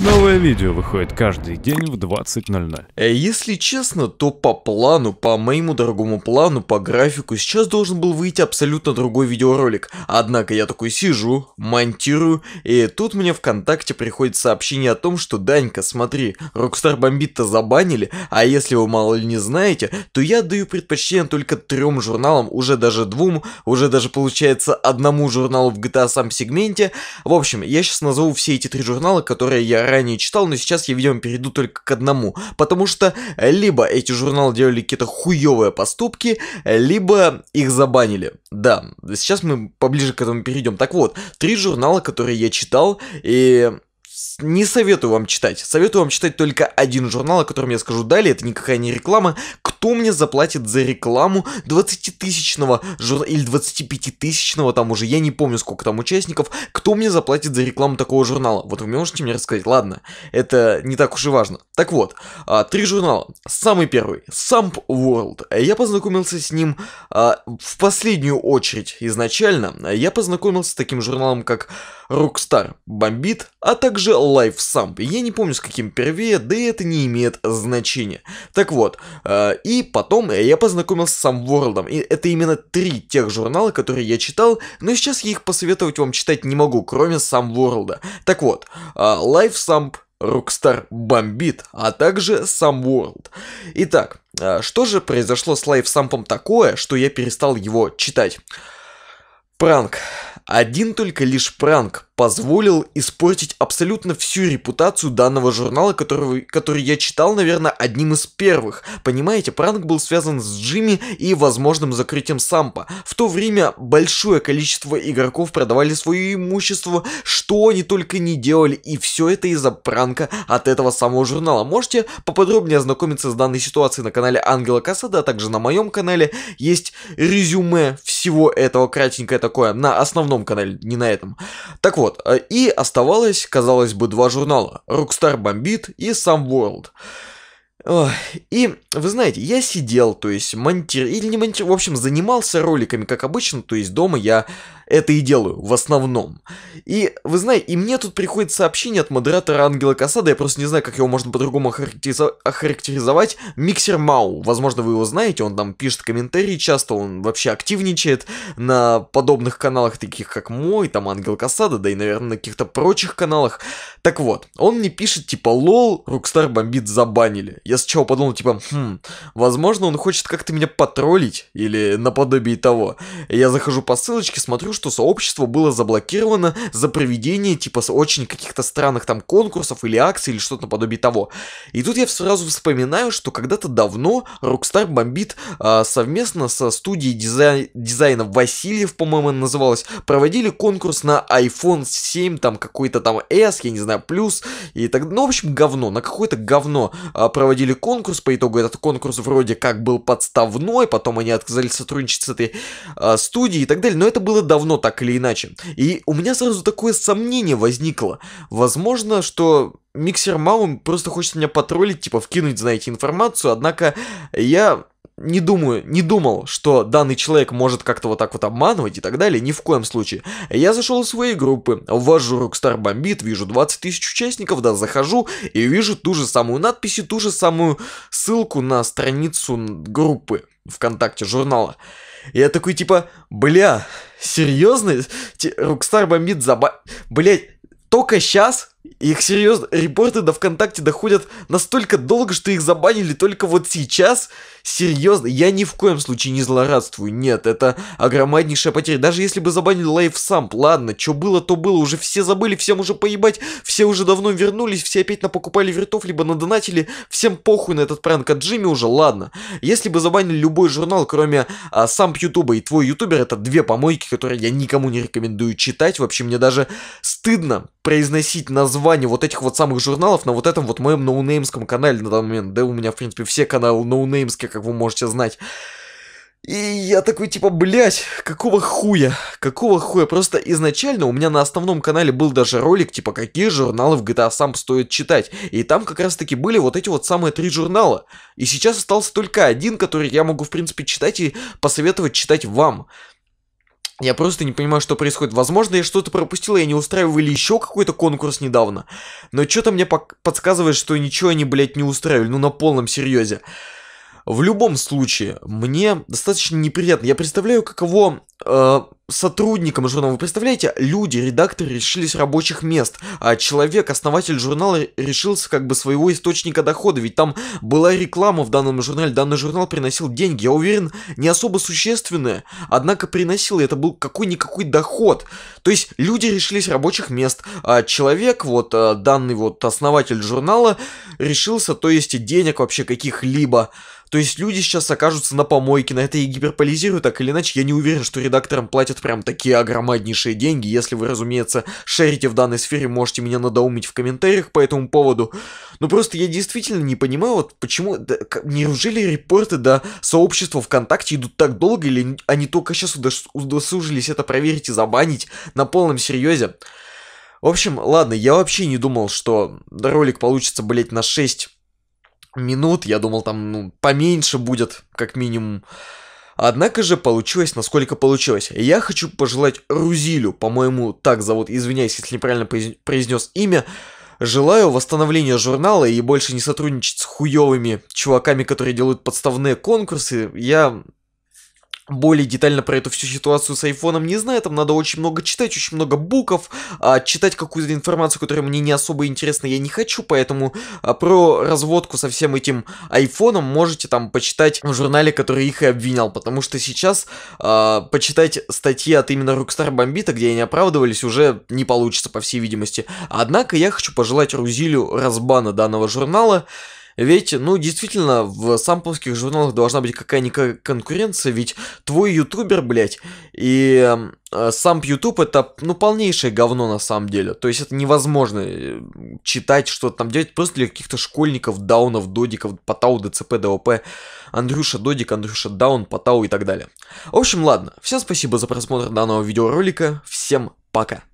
Новое видео выходит каждый день в 20.00. Э, если честно, то по плану, по моему дорогому плану, по графику, сейчас должен был выйти абсолютно другой видеоролик. Однако я такой сижу, монтирую, и тут мне ВКонтакте приходит сообщение о том, что «Данька, смотри, Rockstar Бомбит-то забанили, а если вы мало ли не знаете, то я даю предпочтение только трем журналам, уже даже двум, уже даже получается одному журналу в GTA сам сегменте». В общем, я сейчас назову все эти три журнала, которые я ранее читал, но сейчас я, видимо, перейду только к одному. Потому что э, либо эти журналы делали какие-то хуевые поступки, э, либо их забанили. Да, сейчас мы поближе к этому перейдем. Так вот, три журнала, которые я читал, и не советую вам читать. Советую вам читать только один журнал, о котором я скажу далее. Это никакая не реклама. Кто мне заплатит за рекламу 20-тысячного жур... или 25-тысячного, там уже, я не помню, сколько там участников. Кто мне заплатит за рекламу такого журнала? Вот вы можете мне рассказать? Ладно, это не так уж и важно. Так вот, а, три журнала. Самый первый, Samp World. Я познакомился с ним а, в последнюю очередь изначально. Я познакомился с таким журналом, как Rockstar Bombit, а также же Life Sump. Я не помню, с каким первее, да и это не имеет значения. Так вот, э, и потом я познакомился с World. И это именно три тех журнала, которые я читал, но сейчас я их посоветовать вам читать не могу, кроме Сам World. Так вот, э, Life Sump, Rockstar бомбит, а также сам World. Итак, э, что же произошло с Life Сампом такое, что я перестал его читать? Пранк. Один только лишь пранк позволил испортить абсолютно всю репутацию данного журнала, который, который я читал, наверное, одним из первых. Понимаете, пранк был связан с Джимми и возможным закрытием Сампа. В то время большое количество игроков продавали свое имущество, что они только не делали, и все это из-за пранка от этого самого журнала. Можете поподробнее ознакомиться с данной ситуацией на канале Ангела Касада, а также на моем канале. Есть резюме всего этого кратенькое такое на основном канале, не на этом. Так вот, вот, э, и оставалось, казалось бы, два журнала. Rockstar Бомбит и Some World. И, вы знаете, я сидел, то есть монтировал, или не монтировал, в общем, занимался роликами, как обычно, то есть дома я это и делаю, в основном. И, вы знаете, и мне тут приходит сообщение от модератора Ангела Касада, я просто не знаю, как его можно по-другому охарактеризовать, Миксер Мау, возможно, вы его знаете, он там пишет комментарии, часто он вообще активничает на подобных каналах, таких как мой, там Ангел Касада, да и, наверное, на каких-то прочих каналах. Так вот, он мне пишет, типа, лол, Рукстар бомбит забанили. Я сначала подумал, типа, хм, возможно, он хочет как-то меня потроллить, или наподобие того. Я захожу по ссылочке, смотрю, что сообщество было заблокировано за проведение типа очень каких-то странных там конкурсов или акций или что-то подобие того. И тут я сразу вспоминаю, что когда-то давно Rockstar бомбит а, совместно со студией дизай... дизайна Васильев, по-моему, называлась, проводили конкурс на iPhone 7, там какой-то там S, я не знаю, плюс и так, ну, в общем, говно, на какое-то говно а, проводили конкурс, по итогу этот конкурс вроде как был подставной, потом они отказались сотрудничать с этой а, студией и так далее, но это было давно равно так или иначе. И у меня сразу такое сомнение возникло. Возможно, что миксер Маум просто хочет меня потроллить, типа вкинуть, знаете, информацию, однако я не думаю, не думал, что данный человек может как-то вот так вот обманывать и так далее, ни в коем случае. Я зашел в свои группы, ввожу Rockstar Bombit, вижу 20 тысяч участников, да, захожу и вижу ту же самую надпись и ту же самую ссылку на страницу группы. ВКонтакте журнала. И я такой, типа, бля, серьезно? Рукстар бомбит за... Блять, только сейчас их серьезно, репорты до ВКонтакте доходят настолько долго, что их забанили только вот сейчас. Серьезно, я ни в коем случае не злорадствую. Нет, это огромнейшая потеря. Даже если бы забанили лайф сам, ладно, что было, то было. Уже все забыли, всем уже поебать, все уже давно вернулись, все опять напокупали вертов, либо надонатили. Всем похуй на этот пранк от Джимми уже, ладно. Если бы забанили любой журнал, кроме а, сам Ютуба и твой ютубер, это две помойки, которые я никому не рекомендую читать. Вообще, мне даже стыдно произносить название названий вот этих вот самых журналов на вот этом вот моем ноунеймском канале на данный момент. Да у меня, в принципе, все каналы ноунеймские, как вы можете знать. И я такой типа, блять, какого хуя, какого хуя, просто изначально у меня на основном канале был даже ролик, типа, какие журналы в GTA сам стоит читать, и там как раз таки были вот эти вот самые три журнала, и сейчас остался только один, который я могу, в принципе, читать и посоветовать читать вам, я просто не понимаю, что происходит. Возможно, я что-то пропустил, я не устраивал или еще какой-то конкурс недавно. Но что-то мне подсказывает, что ничего они, блядь, не устраивали. Ну, на полном серьезе. В любом случае, мне достаточно неприятно. Я представляю, каково э, сотрудникам журнала. Вы представляете, люди, редакторы решились рабочих мест, а человек, основатель журнала, решился как бы своего источника дохода, ведь там была реклама в данном журнале, данный журнал приносил деньги, я уверен, не особо существенные, однако приносил, и это был какой-никакой доход. То есть люди решились рабочих мест, а человек, вот э, данный вот основатель журнала, решился, то есть денег вообще каких-либо, то есть люди сейчас окажутся на помойке, на это и гиперполизирую, так или иначе, я не уверен, что редакторам платят прям такие огромнейшие деньги. Если вы, разумеется, шарите в данной сфере, можете меня надоумить в комментариях по этому поводу. Но просто я действительно не понимаю, вот почему... Да, неужели репорты до сообщества ВКонтакте идут так долго, или они только сейчас удосужились это проверить и забанить на полном серьезе? В общем, ладно, я вообще не думал, что ролик получится, блять, на 6 минут, я думал там ну, поменьше будет, как минимум. Однако же получилось, насколько получилось. Я хочу пожелать Рузилю, по-моему, так зовут, извиняюсь, если неправильно произнес имя, Желаю восстановления журнала и больше не сотрудничать с хуевыми чуваками, которые делают подставные конкурсы. Я более детально про эту всю ситуацию с айфоном не знаю, там надо очень много читать, очень много буков, а, читать какую-то информацию, которая мне не особо интересна, я не хочу, поэтому а, про разводку со всем этим айфоном можете там почитать в журнале, который их и обвинял, потому что сейчас а, почитать статьи от именно Rockstar Бомбита, где они оправдывались, уже не получится, по всей видимости. Однако я хочу пожелать Рузилю разбана данного журнала, ведь, ну, действительно, в сампловских журналах должна быть какая-никакая конкуренция, ведь твой ютубер, блядь, и эм, э, сам ютуб это, ну, полнейшее говно на самом деле. То есть это невозможно э, читать, что там делать, просто для каких-то школьников, даунов, додиков, потау, ДЦП, ДОП, Андрюша Додик, Андрюша Даун, потау и так далее. В общем, ладно. Всем спасибо за просмотр данного видеоролика. Всем пока.